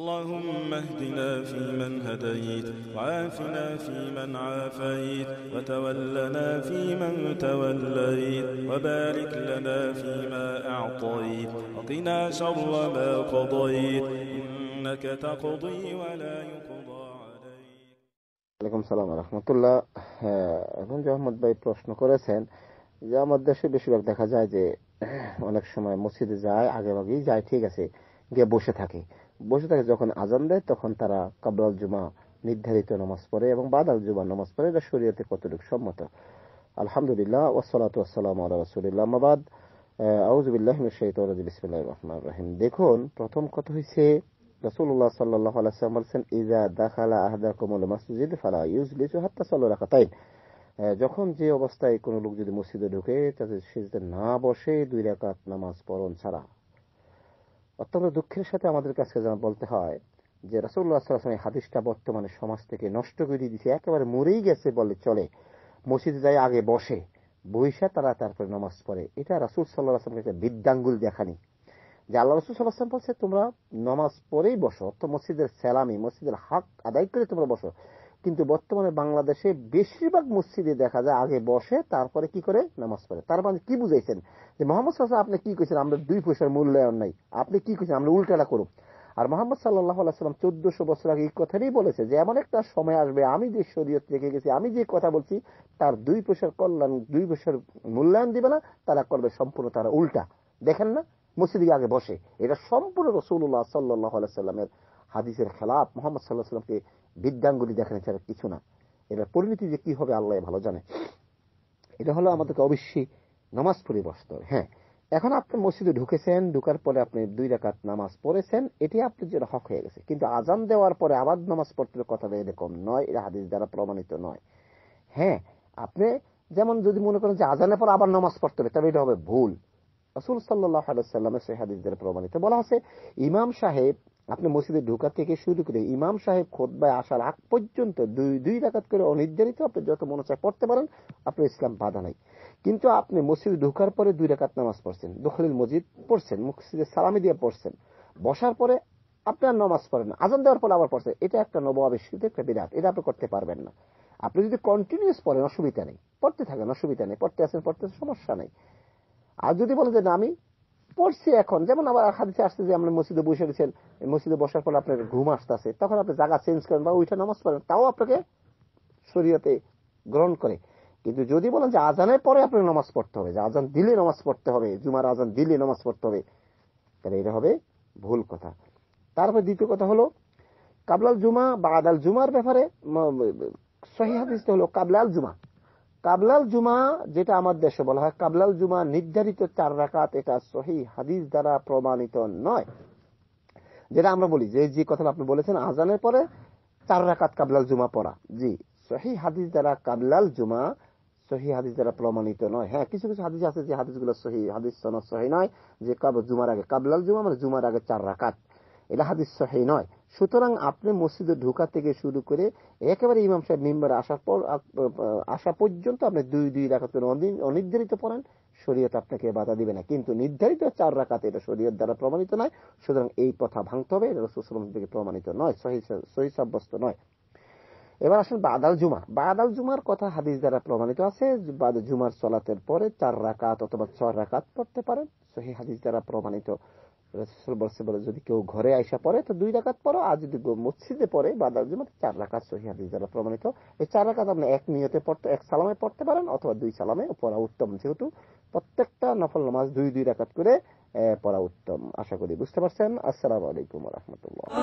اللهم اهدنا فيمن هديت وعافنا فيمن عافيت وتولنا فيمن توليت وبارك لنا فيما أعطيت وقنا شر ما قضيت إنك تقضي ولا يقضى عليك عليكم السلام ورحمة الله এখন যে আহমদ ভাই প্রশ্ন করেছেন যে আমার দেশে বেশিরভাগ দেখা যায় যে অনেক সময় মসজিদে যায় আগেভাগেই যায় ঠিক আছে গিয়ে বসে থাকে বসে থাকে যখন আজান দেয় তখন তারা কাবলাল জুমা নির্ধারিত নামাজ পড়ে এবং বাদাল জুমা নামাজ পড়ে এটা শরীয়তে কতটুকু সম্মত আলহামদুলিল্লাহ ওসলাত ওসালাম আল্লাহ রসুলিল্লাহ আমাবাদ রহিম দেখুন প্রথম কথা হয়েছে রসুল্লাহ সাল্লাহ আলাইসালাম বলছেন ইজা দাখালা আহদা কোমল মসজিদ ফালা ইউজলিসু হাত্তা সাল্লাহ রাখা তাই যখন যে অবস্থায় কোনো লোক যদি মসজিদে ঢুকে তাদের সেজদে না বসে দুই রাকাত নামাজ পড়ন ছাড়া অত্যন্ত দুঃখের সাথে আমাদের কাছে যেন বলতে হয় যে রাসুল্লাহ সাল্লাম এই হাদিসটা বর্তমানে সমাজ থেকে নষ্ট করে দিয়েছে একেবারে মরেই গেছে বলে চলে মসজিদে যায় আগে বসে বৈশা তারা তারপরে নমাজ পড়ে এটা রাসুল সাল্লাহ আসলামকে একটা বিদ্যাঙ্গুল দেখানি যে আল্লাহ রসুল সাল্লাহ আসলাম বলছে তোমরা নমাজ পড়েই বসো অর্থ মসজিদের সেলামি মসজিদের হাক আদায় করে তোমরা বসো কিন্তু বর্তমানে বাংলাদেশে বেশিরভাগ মসজিদে দেখা যায় আগে বসে তারপরে কি করে নামাজ পড়ে তার মানে কি বুঝাইছেন যে মোহাম্মদ সাল্লাহ আপনি কি কইছেন আমরা দুই পয়সার মূল্যায়ন নাই আপনি কি কইছেন আমরা উল্টাটা করুন আর মোহাম্মদ সাল্লাহ আলাইসালাম চোদ্দশো বছর আগে এই কথাটাই বলেছে যে এমন একটা সময় আসবে আমি যে শরীয়ত রেখে গেছি আমি যে কথা বলছি তার দুই পয়সার কল্যাণ দুই পয়সার মূল্যায়ন দিবে না তারা করবে সম্পূর্ণ তারা উল্টা দেখেন না মসজিদে আগে বসে এটা সম্পূর্ণ রসুল্লাহ সাল্লাহ আলাইসাল্লামের হাদিসের খেলাফ মোহাম্মদ সাল্লাহ সাল্লামকে বিদ্যাঙ্গুলি দেখানো ছাড়া কিছু না এবার পরিণতি যে কি হবে আল্লাহ ভালো জানে এটা হলো আমাদেরকে অবশ্যই নামাজ পড়ে বসতে হবে হ্যাঁ এখন আপনি মসজিদে ঢুকেছেন ঢুকার পরে আপনি দুই রাকাত নামাজ পড়েছেন এটি আপনার জন্য হক হয়ে গেছে কিন্তু আজান দেওয়ার পরে আবার নামাজ পড়তে কথা এরকম নয় এটা হাদিস দ্বারা প্রমাণিত নয় হ্যাঁ আপনি যেমন যদি মনে করেন যে আজানের পর আবার নামাজ পড়তে হবে তবে এটা হবে ভুল রসুল সাল্লাহ সাল্লামের সেই হাদিস দ্বারা প্রমাণিত বলা হচ্ছে ইমাম সাহেব আপনি মসজিদে ঢোকা থেকে শুরু করে ইমাম সাহেব বা আসার আগ পর্যন্ত দুই দুই রাখাত করে অনির্ধারিত আপনি যত মনে চায় পড়তে পারেন আপনার ইসলাম বাধা নাই কিন্তু আপনি মসজিদে ঢোকার পরে দুই রাখাত নামাজ পড়ছেন দখলিল মসজিদ পড়ছেন মসজিদে সালামি দিয়ে পড়ছেন বসার পরে আপনার নামাজ পড়েন আজান দেওয়ার পরে আবার পড়ছেন এটা একটা নব আবিষ্কৃত একটা বিরাট এটা আপনি করতে পারবেন না আপনি যদি কন্টিনিউস পড়েন অসুবিধা নেই পড়তে থাকেন অসুবিধা নেই পড়তে আসেন পড়তে সমস্যা নেই আর যদি বলেন যে না আমি পড়ছি এখন যেমন আবার হাদিসে আসছে যে আপনি মসজিদে বসে গেছেন মসজিদে বসার পর আপনার ঘুম আসতেছে তখন আপনি জায়গা চেঞ্জ করেন বা ওইটা নামাজ পড়েন তাও আপনাকে শরীয়তে গ্রহণ করে কিন্তু যদি বলেন যে আজানের পরে আপনি নামাজ পড়তে হবে যে আজান দিলে নামাজ পড়তে হবে জুমার আজান দিলে নামাজ পড়তে হবে তাহলে এটা হবে ভুল কথা তারপরে দ্বিতীয় কথা হলো কাবলাল জুমা বা আদাল জুমার ব্যাপারে সহি হাদিসটা হলো কাবলাল জুমা কাবলাল জুমা যেটা আমার দেশে বলা হয় কাবলাল জুমা নির্ধারিত চার রাকাত এটা সহি হাদিস দ্বারা প্রমাণিত নয় যেটা আমরা বলি যে যে কথা আপনি বলেছেন আজানের পরে চার রাকাত কাবলাল জুমা পড়া জি সহি হাদিস দ্বারা কাবলাল জুমা সহি হাদিস দ্বারা প্রমাণিত নয় হ্যাঁ কিছু কিছু হাদিস আছে যে হাদিসগুলো সহি হাদিস সনদ সহি নয় যে জুমার আগে কাবলাল জুমা মানে জুমার আগে চার রাকাত এটা হাদিস সহি নয় সুতরাং আপনি মসজিদে ঢোকা থেকে শুরু করে একেবারে ইমাম সাহেব মেম্বার আসার পর আসা পর্যন্ত আপনি দুই দুই রাখাত অনির্ধারিত পড়েন শরীয়ত আপনাকে বাধা দিবে না কিন্তু নির্ধারিত চার রাখাতে এটা শরীয়ত দ্বারা প্রমাণিত নয় সুতরাং এই প্রথা ভাঙতে হবে এটা রসুসলম থেকে প্রমাণিত নয় সহি সাব্যস্ত নয় এবার আসেন বাদাল জুমা বাদাল জুমার কথা হাদিস দ্বারা প্রমাণিত আছে জুমার চলাতের পরে চার রাকাত অথবা ছয় রাকাত পড়তে পারেন সহি হাদিস দ্বারা প্রমাণিত বলে যদি কেউ ঘরে আইসা পড়ে তো দুই রাকাত পড়ো আর যদি মসজিদে পড়ে বা দার্জি মানে চার রাকাত সহিহাদিস দ্বারা প্রমাণিত এই চার রাকাত আপনি এক নিয়তে পড়তে এক সালামে পড়তে পারেন অথবা দুই সালামে পড়া উত্তম যেহেতু প্রত্যেকটা নফল নামাজ দুই দুই রাকাত করে পড়া উত্তম আশা করি বুঝতে পারছেন আসসালামু আলাইকুম রহমতুল্লাহ